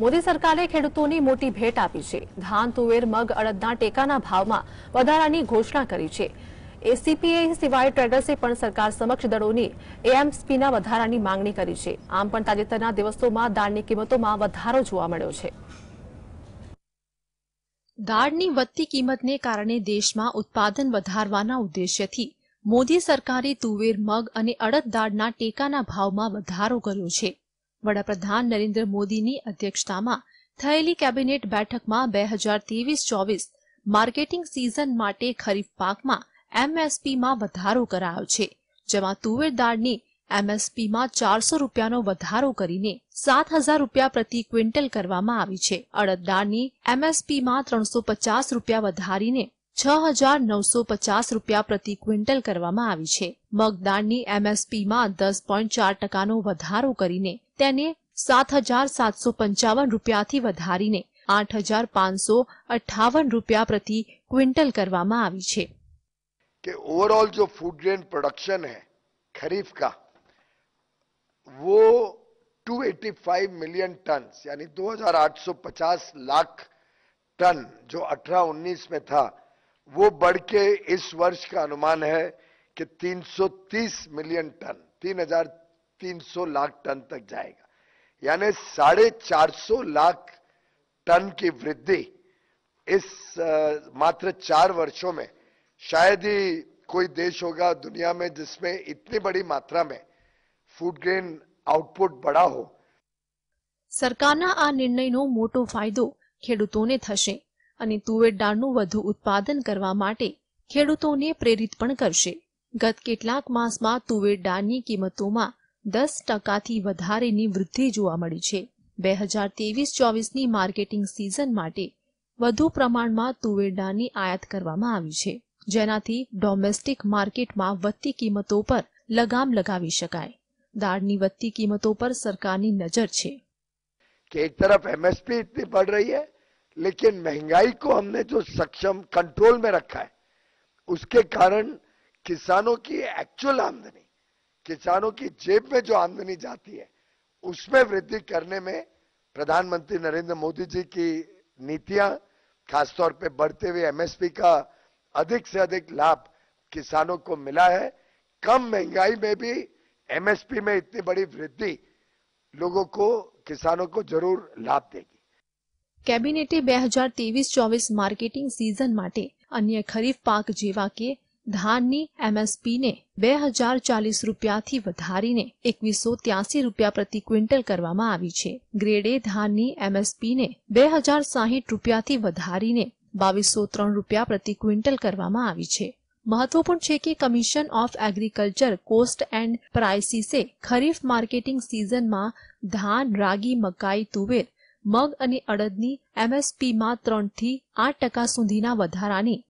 મોદી સરકારે ખેડૂતોની મોટી ભેટ આપી છે ધાન તુવેર મગ અડદના ટેકાના ભાવમાં વધારાની ઘોષણા કરી છે એસીપીએ સિવાય ટ્રેડર્સે પણ સરકાર સમક્ષ દળોની એએમસીપીના વધારાની માંગણી કરી છે આમ પણ તાજેતરના દિવસોમાં દાળની કિંમતોમાં વધારો જોવા મળ્યો છે દાળની વધતી કિંમતને કારણે દેશમાં ઉત્પાદન વધારવાના ઉદ્દેશ્યથી મોદી સરકારે તુવેર મગ અને અડદ દાળના ટેકાના ભાવમાં વધારો કર્યો છે વડાપ્રધાન નરેન્દ્ર મોદીની અધ્યક્ષતામાં થયેલી કેબિનેટ બેઠકમાં બે હજાર ત્રેવીસ ચોવીસ માર્કેટિંગ સિઝન માટે ખરીફ પાકમાં એમએસપીમાં વધારો કરાયો છે જેમાં તુવેર દાળની એમએસપીમાં ચારસો રૂપિયાનો વધારો કરીને સાત હજાર રૂપિયા પ્રતિ ક્વિન્ટલ કરવામાં આવી છે અડદ દાળની એમએસપીમાં ત્રણસો પચાસ રૂપિયા વધારીને છ હજાર નવસો પચાસ રૂપિયા પ્રતિ ક્વિન્ટલ કરવામાં આવી છે મગદાળની એમએસપીમાં દસ પોઈન્ટ ચાર ટકાનો વધારો કરીને તેને સાત હજાર સાતસો પંચાવન રૂપિયાથી વધારીને આઠ હજાર પાંચસો અઠાવન રૂપિયા પ્રતિ ક્વિંટલ કરવામાં આવી છે कि ओवरऑल जो फूड ग्रेन प्रोडक्शन है खरीफ का वो 285 मिलियन टन यानी 2850 लाख टन जो 18-19 में था वो बढ़ के इस वर्ष का अनुमान है कि 330 मिलियन टन 3,300 लाख टन तक जाएगा यानी साढ़े चार लाख टन की वृद्धि इस मात्र चार वर्षों में शायद ही कोई देश होगा दुनिया में जिसमें इतनी बड़ी मात्रा में ફૂડ ગ્રેન આઉટપુટ બઢા आ निर्णय नो मोटो फायदो ફાયદો ने થશે અને તુવેર વધુ ઉત્પાદન કરવા માટે ખેડૂતોને પ્રેરિત પણ કરશે ગત કેટલાક માસમાં તુવેર કિંમતોમાં દસ ટકાથી વધારેની વૃદ્ધિ જોવા મળી છે બે હજાર ત્રેવીસ ચોવીસની માર્કેટિંગ સિઝન માટે વધુ પ્રમાણમાં તુવેર આયાત કરવામાં આવી છે જેનાથી ડોમેસ્ટિક માર્કેટમાં વધતી કિંમતો પર લગામ લગાવી શકાય દાળની વધતી કિંમતો પર સરકારની નજર છે એક તરફ એમએસપી ઇતની પડ રહી है लेकिन महंगाई को हमने जो सक्षम कंट्रोल में रखा है उसके कारण किसानों की एक्चुअल आमदनी किसानों की जेब में जो आमदनी जाती है उसमें वृद्धि करने में प्रधानमंत्री नरेंद्र मोदी जी की नीतियां खासतौर पे बढ़ते हुए एमएसपी का अधिक से अधिक लाभ किसानों को मिला है कम महंगाई में भी एमएसपी में इतनी बड़ी वृद्धि लोगों को किसानों को जरूर लाभ देगी કેબિનેટે બે હજાર ત્રેવીસ ચોવીસ માર્કેટિંગ સિઝન માટે અન્ય ખરીફ પાક જેવા કે ધાનની એમએસપીને બે હજાર ચાલીસ રૂપિયાથી વધારીને એકવીસો ત્યાસી રૂપિયા પ્રતિ ક્વિન્ટલ કરવામાં આવી છે ગ્રેડે ધાનની એમએસપીને બે હજાર સાહીઠ રૂપિયાથી વધારીને બાવીસો ત્રણ રૂપિયા પ્રતિ ક્વિન્ટલ કરવામાં આવી છે મહત્વપૂર્ણ છે કે commission of agriculture cost and પ્રાઇસીસે ખરીફ માર્કેટિંગ સિઝનમાં ધાન રાગી મકાઈ તુવેર મગ અને અડદની એમએસપીમાં ત્રણથી આઠ ટકા સુધીના વધારાની